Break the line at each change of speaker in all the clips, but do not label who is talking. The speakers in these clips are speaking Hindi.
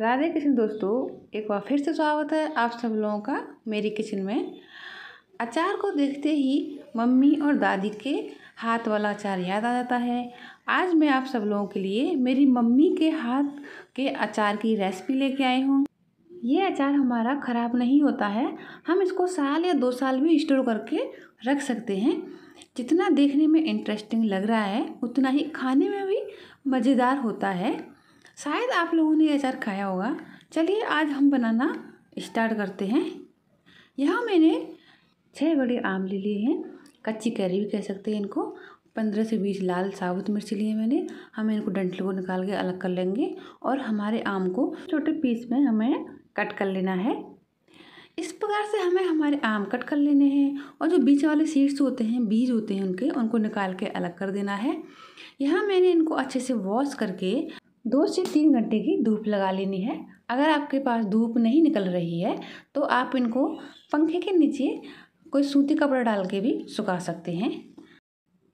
राधे कृष्ण दोस्तों एक बार फिर से स्वागत है आप सब लोगों का मेरी किचन में अचार को देखते ही मम्मी और दादी के हाथ वाला अचार याद आ जाता है आज मैं आप सब लोगों के लिए मेरी मम्मी के हाथ के अचार की रेसिपी लेके आई हूँ ये अचार हमारा ख़राब नहीं होता है हम इसको साल या दो साल भी स्टोर करके रख सकते हैं जितना देखने में इंटरेस्टिंग लग रहा है उतना ही खाने में भी मज़ेदार होता है शायद आप लोगों ने अचार खाया होगा चलिए आज हम बनाना स्टार्ट करते हैं यहाँ मैंने छः बड़े आम ले लिए हैं कच्ची कैरी भी कह सकते हैं इनको पंद्रह से बीस लाल साबुत मिर्च लिए मैंने हम इनको डंठल को निकाल के अलग कर लेंगे और हमारे आम को छोटे पीस में हमें कट कर लेना है इस प्रकार से हमें हमारे आम कट कर लेने हैं और जो बीच वाले सीड्स होते हैं बीज होते हैं उनके उनको निकाल के अलग कर देना है यहाँ मैंने इनको अच्छे से वॉश करके दो से तीन घंटे की धूप लगा लेनी है अगर आपके पास धूप नहीं निकल रही है तो आप इनको पंखे के नीचे कोई सूती कपड़ा डाल के भी सुखा सकते हैं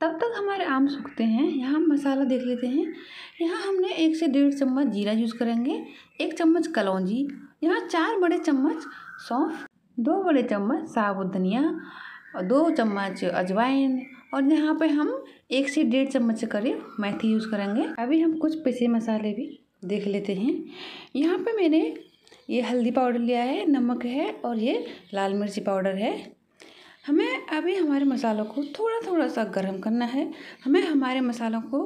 तब तक हमारे आम सूखते हैं यहाँ हम मसाला देख लेते हैं यहाँ हमने एक से डेढ़ चम्मच जीरा यूज़ करेंगे एक चम्मच कलौजी यहाँ चार बड़े चम्मच सौंफ दो बड़े चम्मच साबुत धनिया और दो चम्मच अजवाइन और यहाँ पे हम एक से डेढ़ चम्मच करीब मैथी यूज़ करेंगे अभी हम कुछ पिसे मसाले भी देख लेते हैं यहाँ पे मैंने ये हल्दी पाउडर लिया है नमक है और ये लाल मिर्ची पाउडर है हमें अभी हमारे मसालों को थोड़ा थोड़ा सा गर्म करना है हमें हमारे मसालों को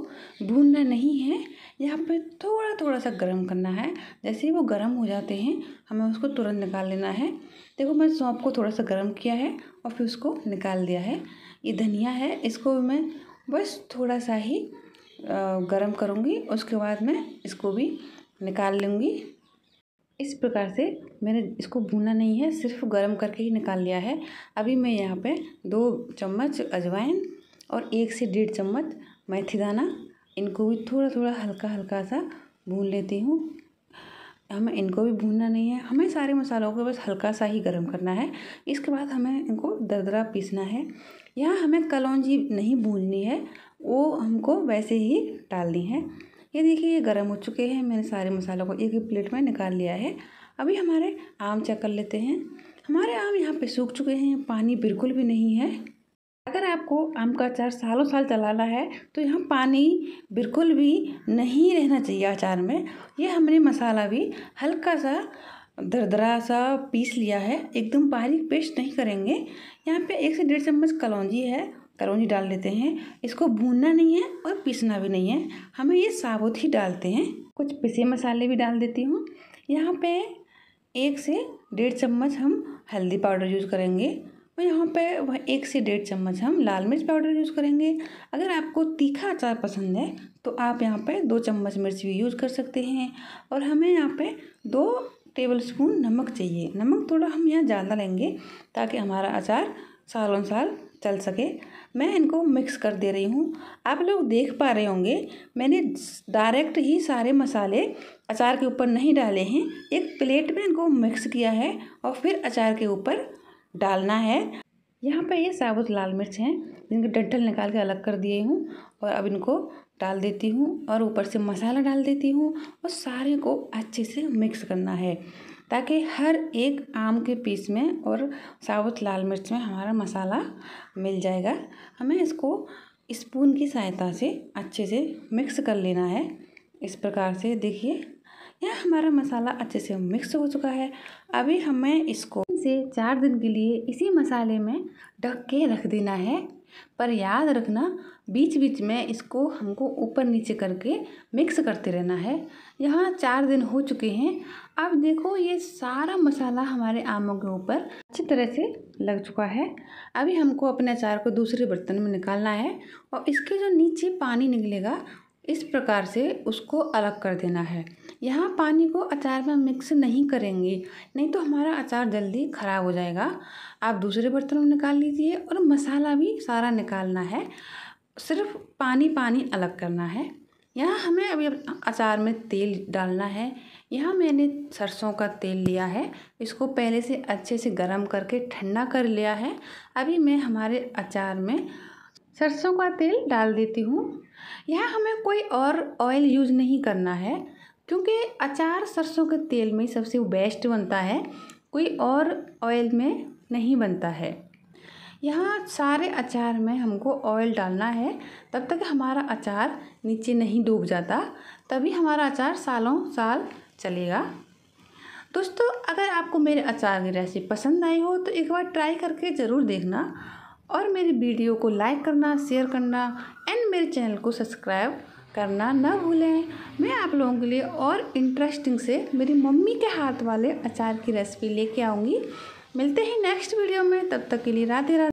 भूनना नहीं है यहाँ पे थोड़ा थोड़ा सा गर्म करना है जैसे ही वो गर्म हो जाते हैं हमें उसको तुरंत निकाल लेना है देखो मैं सौंप को थोड़ा सा गर्म किया है और फिर उसको निकाल दिया है ये धनिया है इसको मैं बस थोड़ा सा ही गर्म करूँगी उसके बाद मैं इसको भी निकाल लूँगी इस प्रकार से मैंने इसको भूना नहीं है सिर्फ गर्म करके ही निकाल लिया है अभी मैं यहाँ पे दो चम्मच अजवाइन और एक से डेढ़ चम्मच मेथी दाना इनको भी थोड़ा थोड़ा हल्का हल्का सा भून लेती हूँ हमें इनको भी भूनना नहीं है हमें सारे मसालों को बस हल्का सा ही गर्म करना है इसके बाद हमें इनको दरदरा पीसना है यहाँ हमें कलौंजी नहीं भूननी है वो हमको वैसे ही डालनी है ये देखिए ये गर्म हो चुके हैं मैंने सारे मसालों को एक ही प्लेट में निकाल लिया है अभी हमारे आम चेक कर लेते हैं हमारे आम यहाँ पे सूख चुके हैं पानी बिल्कुल भी नहीं है अगर आपको आम का अचार सालों साल चलाना है तो यहाँ पानी बिल्कुल भी नहीं रहना चाहिए अचार में ये हमने मसाला भी हल्का सा दरदरा सा पीस लिया है एकदम बारीक पेस्ट नहीं करेंगे यहाँ पे एक से डेढ़ चम्मच कलौजी है कलौजी डाल लेते हैं इसको भूनना नहीं है और पीसना भी नहीं है हमें ये साबुत ही डालते हैं कुछ पिसे मसाले भी डाल देती हूँ यहाँ पे एक से डेढ़ चम्मच हम हल्दी पाउडर यूज़ करेंगे तो यहाँ पे वह एक से डेढ़ चम्मच हम लाल मिर्च पाउडर यूज़ करेंगे अगर आपको तीखा अचार पसंद है तो आप यहाँ पे दो चम्मच मिर्च भी यूज़ कर सकते हैं और हमें यहाँ पे दो टेबल स्पून नमक चाहिए नमक थोड़ा हम यहाँ ज़्यादा लेंगे ताकि हमारा अचार सालों साल चल सके मैं इनको मिक्स कर दे रही हूँ आप लोग देख पा रहे होंगे मैंने डायरेक्ट ही सारे मसाले अचार के ऊपर नहीं डाले हैं एक प्लेट में इनको मिक्स किया है और फिर अचार के ऊपर डालना है यहाँ पर ये साबुत लाल मिर्च हैं जिनके डंठल निकाल के अलग कर दिए हूँ और अब इनको डाल देती हूँ और ऊपर से मसाला डाल देती हूँ और सारे को अच्छे से मिक्स करना है ताकि हर एक आम के पीस में और साबुत लाल मिर्च में हमारा मसाला मिल जाएगा हमें इसको स्पून की सहायता से अच्छे से मिक्स कर लेना है इस प्रकार से देखिए यह हमारा मसाला अच्छे से मिक्स हो चुका है अभी हमें इसको से चार दिन के लिए इसी मसाले में ढक के रख देना है पर याद रखना बीच बीच में इसको हमको ऊपर नीचे करके मिक्स करते रहना है यहाँ चार दिन हो चुके हैं अब देखो ये सारा मसाला हमारे आमों के ऊपर अच्छी तरह से लग चुका है अभी हमको अपने अचार को दूसरे बर्तन में निकालना है और इसके जो नीचे पानी निकलेगा इस प्रकार से उसको अलग कर देना है यहाँ पानी को अचार में मिक्स नहीं करेंगे नहीं तो हमारा अचार जल्दी ख़राब हो जाएगा आप दूसरे बर्तन में निकाल लीजिए और मसाला भी सारा निकालना है सिर्फ पानी पानी अलग करना है यहाँ हमें अभी अचार में तेल डालना है यहाँ मैंने सरसों का तेल लिया है इसको पहले से अच्छे से गर्म करके ठंडा कर लिया है अभी मैं हमारे अचार में सरसों का तेल डाल देती हूँ यहाँ हमें कोई और ऑयल यूज नहीं करना है क्योंकि अचार सरसों के तेल में सबसे बेस्ट बनता है कोई और ऑयल में नहीं बनता है यहाँ सारे अचार में हमको ऑयल डालना है तब तक हमारा अचार नीचे नहीं डूब जाता तभी हमारा अचार सालों साल चलेगा दोस्तों अगर आपको मेरे अचार की रेसिपी पसंद आई हो तो एक बार ट्राई करके ज़रूर देखना और मेरे वीडियो को लाइक करना शेयर करना एंड मेरे चैनल को सब्सक्राइब करना ना भूलें मैं आप लोगों के लिए और इंटरेस्टिंग से मेरी मम्मी के हाथ वाले अचार की रेसिपी लेके आऊँगी मिलते हैं नेक्स्ट वीडियो में तब तक के लिए राधे राधे